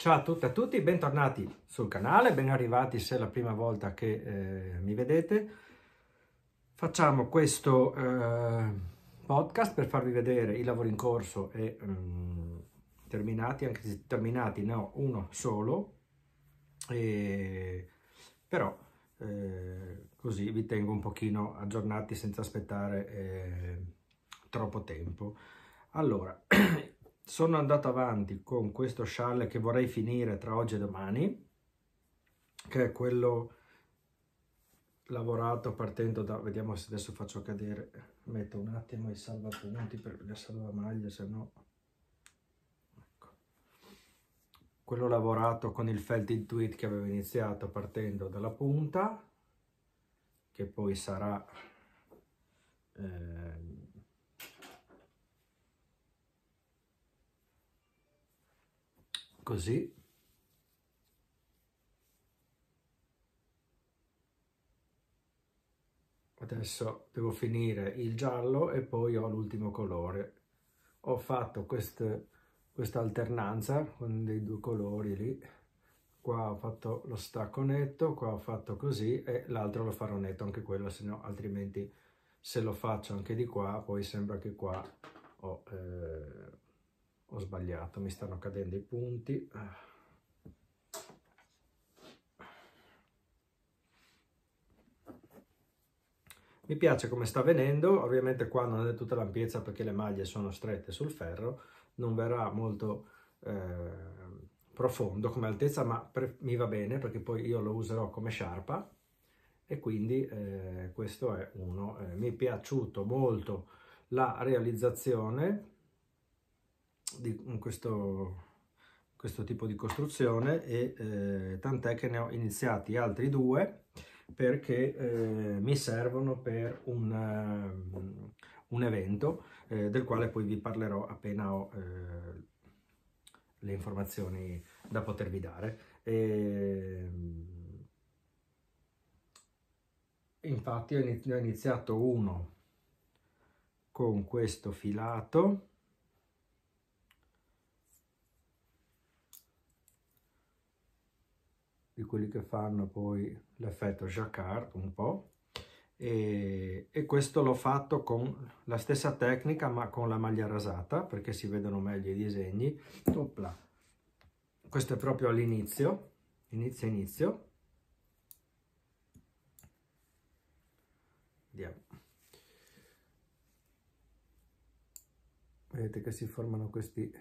Ciao a tutti e a tutti, bentornati sul canale, ben arrivati se è la prima volta che eh, mi vedete. Facciamo questo eh, podcast per farvi vedere i lavori in corso e um, terminati, anche se terminati ne ho uno solo, e, però eh, così vi tengo un pochino aggiornati senza aspettare eh, troppo tempo. Allora, sono andato avanti con questo scialle che vorrei finire tra oggi e domani, che è quello lavorato partendo da... Vediamo se adesso faccio cadere... Metto un attimo i salvapunti per la salvamaglie, se no... Ecco. Quello lavorato con il felt tweet che avevo iniziato partendo dalla punta, che poi sarà... Eh, così. Adesso devo finire il giallo e poi ho l'ultimo colore. Ho fatto questa alternanza con dei due colori lì. Qua ho fatto lo stacco netto, qua ho fatto così e l'altro lo farò netto anche quello, sennò altrimenti se lo faccio anche di qua poi sembra che qua ho... Eh, ho sbagliato, mi stanno cadendo i punti. Mi piace come sta venendo, ovviamente qua non è tutta l'ampiezza perché le maglie sono strette sul ferro, non verrà molto eh, profondo come altezza, ma mi va bene perché poi io lo userò come sciarpa e quindi eh, questo è uno. Eh, mi è piaciuto molto la realizzazione, di mm, questo, questo tipo di costruzione e eh, tant'è che ne ho iniziati altri due perché eh, mi servono per un, mm, un evento eh, del quale poi vi parlerò appena ho eh, le informazioni da potervi dare. E, ehm, infatti ho iniziato uno con questo filato quelli che fanno poi l'effetto jacquard un po', e, e, questo l'ho fatto con la stessa tecnica ma con la maglia rasata perché si vedono meglio i disegni Opla. questo è proprio all'inizio inizio inizio Andiamo. vedete che si formano questi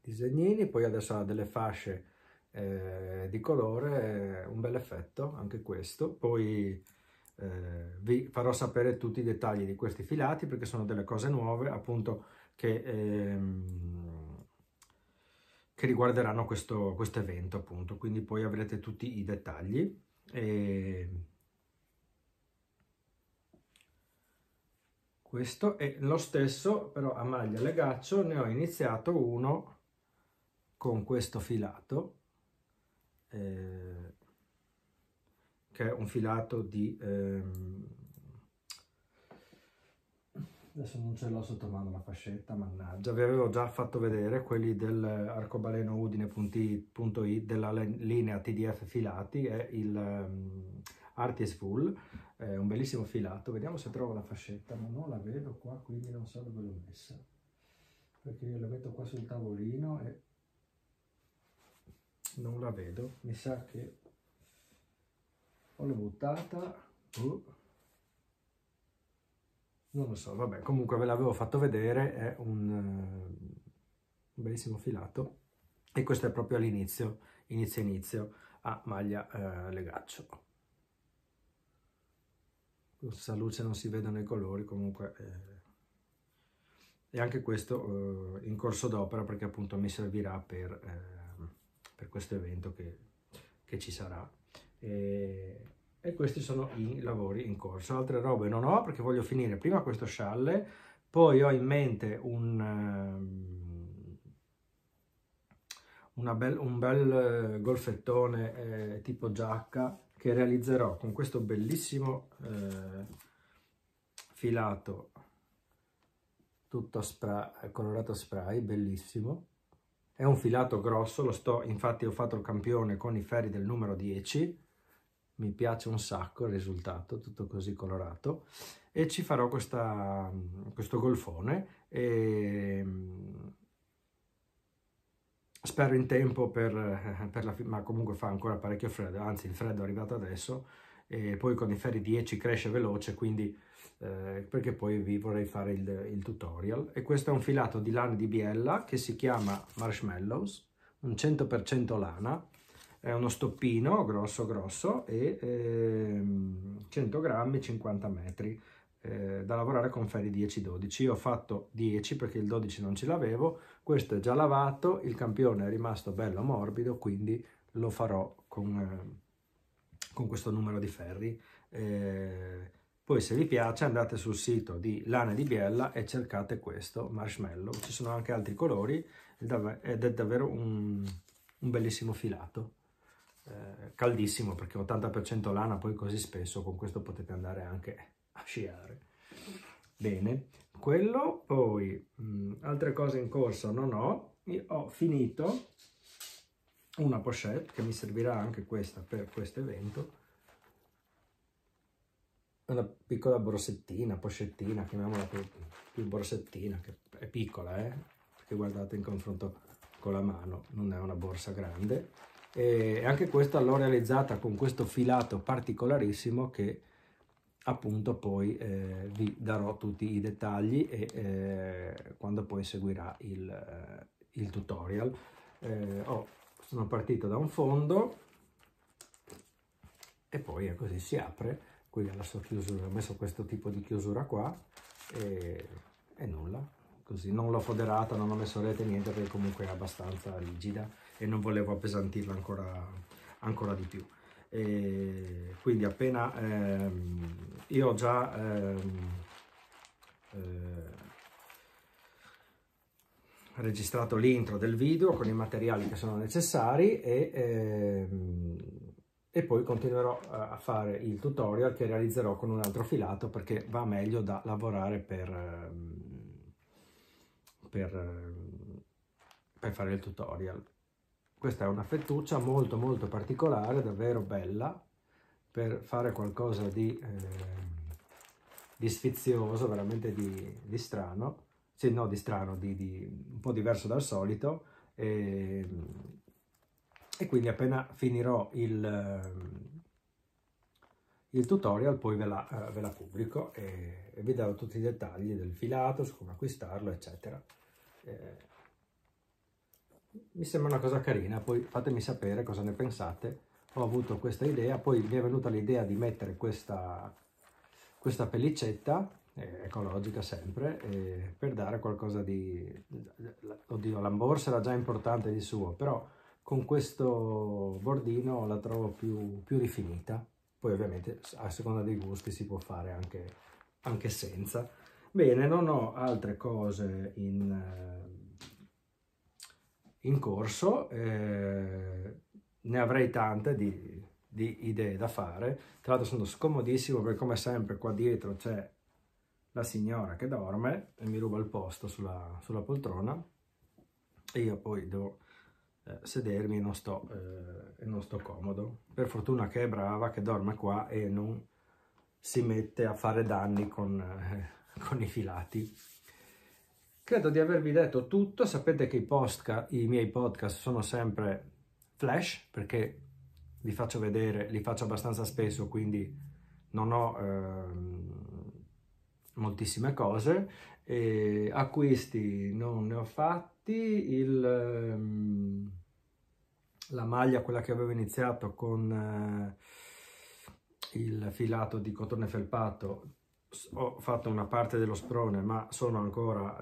disegnini poi adesso ha delle fasce eh, di colore, un bel effetto anche questo. Poi eh, vi farò sapere tutti i dettagli di questi filati perché sono delle cose nuove appunto che, ehm, che riguarderanno questo quest evento appunto. Quindi poi avrete tutti i dettagli. E... questo è lo stesso però a maglia legaccio ne ho iniziato uno con questo filato eh, che è un filato di... Ehm... Adesso non ce l'ho sotto mano la fascetta, mannaggia. Vi avevo già fatto vedere quelli dell'arcobaleno udine.it della linea TDF filati, è il um, ehm, Artist Full, è un bellissimo filato. Vediamo se trovo la fascetta, ma non la vedo qua, quindi non so dove l'ho messa. Perché io la metto qua sul tavolino e non la vedo, mi sa che l'ho buttata, uh. non lo so, vabbè, comunque ve l'avevo fatto vedere, è un, uh, bellissimo filato e questo è proprio all'inizio, inizio inizio a maglia uh, legaccio. Questa luce non si vedono i colori, comunque... Eh, e anche questo eh, in corso d'opera perché appunto mi servirà per eh, per questo evento che, che ci sarà. E, e, questi sono i lavori in corso. Altre robe non ho perché voglio finire prima questo scialle, poi ho in mente un, ehm, bel, un bel eh, golfettone eh, tipo giacca che realizzerò con questo bellissimo eh, filato tutto spray, colorato spray, bellissimo è un filato grosso, lo sto, infatti ho fatto il campione con i ferri del numero 10, mi piace un sacco il risultato, tutto così colorato, e ci farò questa, questo golfone, e mm, spero in tempo per, per la, ma comunque fa ancora parecchio freddo, anzi il freddo è arrivato adesso, e poi con i ferri 10 cresce veloce, quindi eh, perché poi vi vorrei fare il, il, tutorial. E questo è un filato di lana di biella che si chiama Marshmallows, un 100% lana, è uno stoppino grosso grosso e eh, 100 grammi 50 metri. Eh, da lavorare con ferri 10-12 io ho fatto 10 perché il 12 non ce l'avevo questo è già lavato il campione è rimasto bello morbido quindi lo farò con eh, con questo numero di ferri. Eh, poi se vi piace andate sul sito di Lana di Biella e cercate questo marshmallow, ci sono anche altri colori ed è davvero un, un bellissimo filato, eh, caldissimo perché 80% lana poi così spesso, con questo potete andare anche a sciare. Bene, quello poi mh, mm, altre cose in corsa non ho, Io ho finito una pochette che mi servirà anche questa per questo evento una piccola borsettina, pochettina, chiamiamola più borsettina, che è piccola, eh? perché guardate in confronto con la mano, non è una borsa grande. E anche questa l'ho realizzata con questo filato particolarissimo che appunto poi eh, vi darò tutti i dettagli e eh, quando poi seguirà il, eh, il tutorial. Eh, oh, sono partito da un fondo e poi così ecco, si apre qui alla sua chiusura ho messo questo tipo di chiusura qua e, e nulla così non l'ho foderata non ho messo rete niente perché comunque è abbastanza rigida e non volevo appesantirla ancora, ancora di più e quindi appena ehm, io ho già ehm, eh, registrato l'intro del video con i materiali che sono necessari e, ehm, e, poi continuerò a fare il tutorial che realizzerò con un altro filato perché va meglio da lavorare per, ehm, per, ehm, per fare il tutorial. Questa è una fettuccia molto molto particolare, davvero bella, per fare qualcosa di, eh, di sfizioso, veramente di, di strano sì, no, di strano, di, di, un po' diverso dal solito. E, ehm, e quindi appena finirò il, ehm, il tutorial, poi ve la, eh, ve la pubblico e, e, vi darò tutti i dettagli del filato, su come acquistarlo, eccetera. Eh, mi sembra una cosa carina, poi fatemi sapere cosa ne pensate. Ho avuto questa idea, poi mi è venuta l'idea di mettere questa, questa pellicetta eh, ecologica sempre, eh, per dare qualcosa di... Oddio, la borsa era già importante di suo, però con questo bordino la trovo più, più rifinita. Poi ovviamente a seconda dei gusti si può fare anche, anche senza. Bene, non ho altre cose in, eh, in corso, eh, ne avrei tante di, di idee da fare. Tra l'altro sono scomodissimo perché come sempre qua dietro c'è la signora che dorme e mi ruba il posto sulla, sulla poltrona e io poi devo eh, sedermi e non, sto, eh, e non sto comodo. Per fortuna che è brava, che dorme qua e non si mette a fare danni con, eh, con i filati. Credo di avervi detto tutto, sapete che i, postca, i miei podcast sono sempre flash perché vi faccio vedere, li faccio abbastanza spesso, quindi non ho... Ehm, moltissime cose, e acquisti non ne ho fatti, il, ehm, la maglia, quella che avevo iniziato con eh, il filato di cotone felpato, ho fatto una parte dello sprone ma sono ancora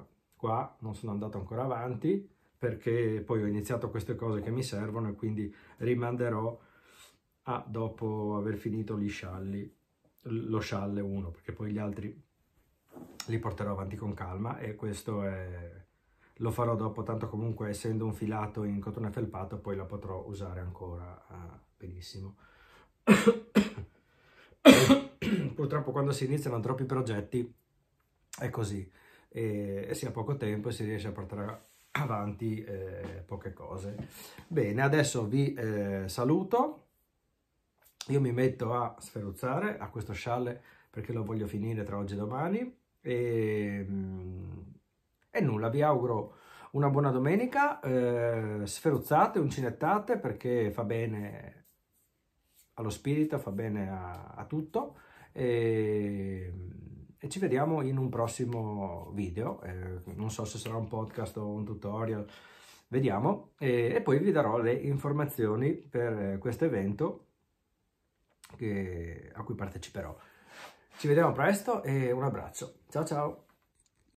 eh, qua, non sono andato ancora avanti perché poi ho iniziato queste cose che mi servono e quindi rimanderò a dopo aver finito gli scialli lo scialle uno, perché poi gli altri li porterò avanti con calma e questo è... lo farò dopo, tanto comunque essendo un filato in cotone felpato poi la potrò usare ancora ah, benissimo. Purtroppo quando si iniziano troppi progetti è così, e, e si ha poco tempo e si riesce a portare avanti eh, poche cose. Bene, adesso vi eh, saluto io mi metto a sferruzzare a questo scialle perché lo voglio finire tra oggi e domani e, ehm, e nulla, vi auguro una buona domenica, eh, sferruzzate, uncinettate perché fa bene allo spirito, fa bene a, a tutto e, ehm, e, ci vediamo in un prossimo video, eh, non so se sarà un podcast o un tutorial, vediamo e, e poi vi darò le informazioni per eh, questo evento che, a cui parteciperò. Ci vediamo presto e un abbraccio. Ciao ciao!